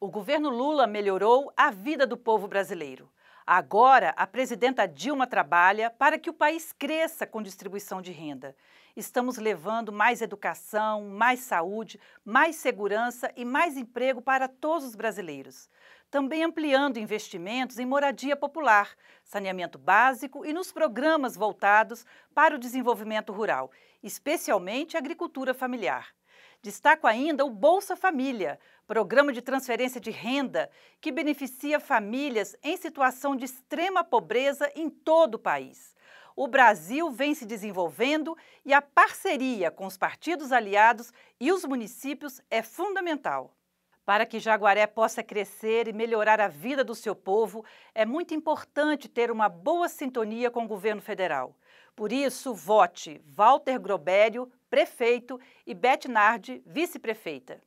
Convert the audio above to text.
O governo Lula melhorou a vida do povo brasileiro. Agora, a presidenta Dilma trabalha para que o país cresça com distribuição de renda. Estamos levando mais educação, mais saúde, mais segurança e mais emprego para todos os brasileiros. Também ampliando investimentos em moradia popular, saneamento básico e nos programas voltados para o desenvolvimento rural, especialmente agricultura familiar. Destaco ainda o Bolsa Família, programa de transferência de renda que beneficia famílias em situação de extrema pobreza em todo o país. O Brasil vem se desenvolvendo e a parceria com os partidos aliados e os municípios é fundamental. Para que Jaguaré possa crescer e melhorar a vida do seu povo, é muito importante ter uma boa sintonia com o governo federal. Por isso, vote Walter Grobério prefeito, e Beth Nardi, vice-prefeita.